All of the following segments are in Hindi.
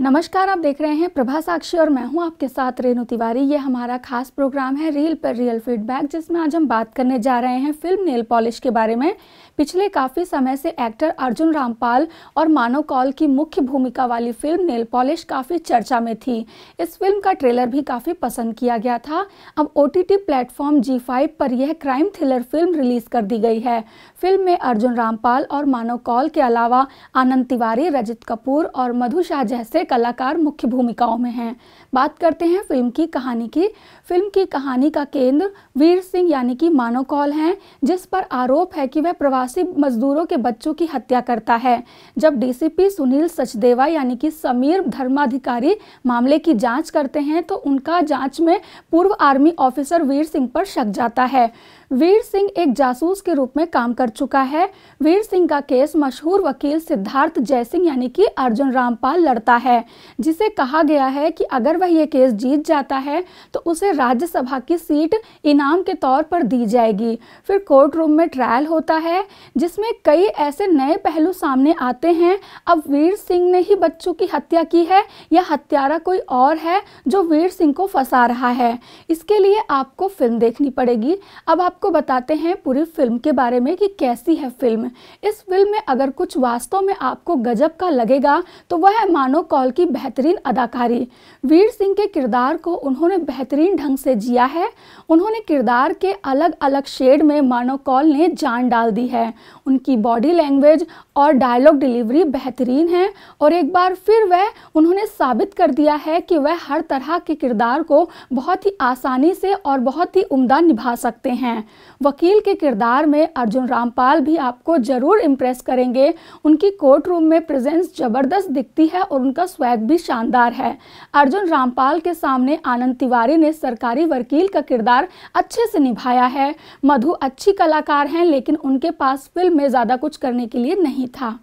नमस्कार आप देख रहे हैं प्रभा साक्षी और मैं हूं आपके साथ रेणु तिवारी ये हमारा खास प्रोग्राम है रील पर रियल फीडबैक जिसमें आज हम बात करने जा रहे हैं फिल्म नेल पॉलिश के बारे में पिछले काफ़ी समय से एक्टर अर्जुन रामपाल और मानो कॉल की मुख्य भूमिका वाली फिल्म नेल पॉलिश काफ़ी चर्चा में थी इस फिल्म का ट्रेलर भी काफ़ी पसंद किया गया था अब ओ टी प्लेटफॉर्म जी पर यह क्राइम थ्रिलर फिल्म रिलीज़ कर दी गई है फिल्म में अर्जुन रामपाल और मानो कॉल के अलावा आनंद तिवारी रजित कपूर और मधु शाह जैसे बड़े कलाकार मुख्य भूमिकाओं में हैं बात करते हैं फिल्म की कहानी की फिल्म की कहानी का केंद्र वीर सिंह यानी कि मानो कॉल है जिस पर आरोप है कि वह प्रवासी मजदूरों के बच्चों की हत्या करता है जब डीसीपी सुनील सचदेवा यानी कि समीर धर्माधिकारी मामले की जांच करते हैं तो उनका जांच में पूर्व आर्मी ऑफिसर वीर सिंह पर शक जाता है वीर सिंह एक जासूस के रूप में काम कर चुका है वीर सिंह का केस मशहूर वकील सिद्धार्थ जयसिंह यानी कि अर्जुन रामपाल लड़ता है जिसे कहा गया है कि अगर वह यह केस जीत जाता है तो उसे राज्यसभा की सीट इनाम के तौर पर दी जाएगी फिर कोर्ट रूम में ट्रायल होता है जिसमें कई ऐसे नए पहलू सामने आते हैं अब वीर सिंह ने ही बच्चों की हत्या की है या हत्यारा कोई और है जो वीर सिंह को फंसा रहा है इसके लिए आपको फिल्म देखनी पड़ेगी अब आप आपको बताते हैं पूरी फिल्म के बारे में कि कैसी है फिल्म इस फिल्म में अगर कुछ वास्तव में आपको गजब का लगेगा तो वह है मानो कौल की बेहतरीन अदाकारी वीर सिंह के किरदार को उन्होंने बेहतरीन ढंग से जिया है उन्होंने किरदार के अलग अलग शेड में मानो कौल ने जान डाल दी है उनकी बॉडी लैंग्वेज और डायलॉग डिलीवरी बेहतरीन है और एक बार फिर वह उन्होंने साबित कर दिया है कि वह हर तरह के किरदार को बहुत ही आसानी से और बहुत ही उम्दा निभा सकते हैं वकील के किरदार में अर्जुन रामपाल भी आपको ज़रूर इम्प्रेस करेंगे उनकी कोर्ट रूम में प्रेजेंस ज़बरदस्त दिखती है और उनका स्वैग भी शानदार है अर्जुन रामपाल के सामने आनंद तिवारी ने सरकारी वकील का किरदार अच्छे से निभाया है मधु अच्छी कलाकार हैं लेकिन उनके पास फिल्म में ज़्यादा कुछ करने के लिए नहीं नहीं था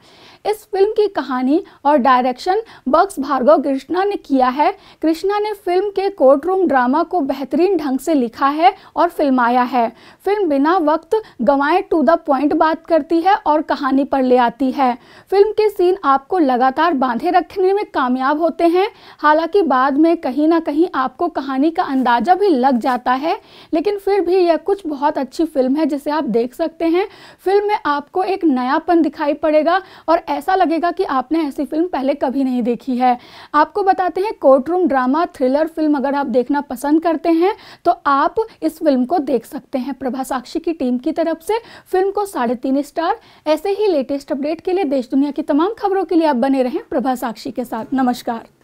इस फिल्म की कहानी और डायरेक्शन बक्स भार्गव कृष्णा ने किया है कृष्णा ने फिल्म के कोर्ट रूम ड्रामा को बेहतरीन ढंग से लिखा है और फिल्माया है फिल्म बिना वक्त गंवाए टू द पॉइंट बात करती है और कहानी पर ले आती है फिल्म के सीन आपको लगातार बांधे रखने में कामयाब होते हैं हालांकि बाद में कहीं ना कहीं आपको कहानी का अंदाज़ा भी लग जाता है लेकिन फिर भी यह कुछ बहुत अच्छी फिल्म है जिसे आप देख सकते हैं फिल्म में आपको एक नयापन दिखाई पड़ेगा और ऐसा लगेगा कि आपने ऐसी फिल्म पहले कभी नहीं देखी है आपको बताते हैं court room drama thriller film अगर आप देखना पसंद करते हैं तो आप इस फिल्म को देख सकते हैं प्रभा साक्षी की टीम की तरफ से फिल्म को साढ़े तीन स्टार ऐसे ही लेटेस्ट अपडेट के लिए देश दुनिया की तमाम खबरों के लिए आप बने रहें प्रभा साक्षी के साथ नमस्कार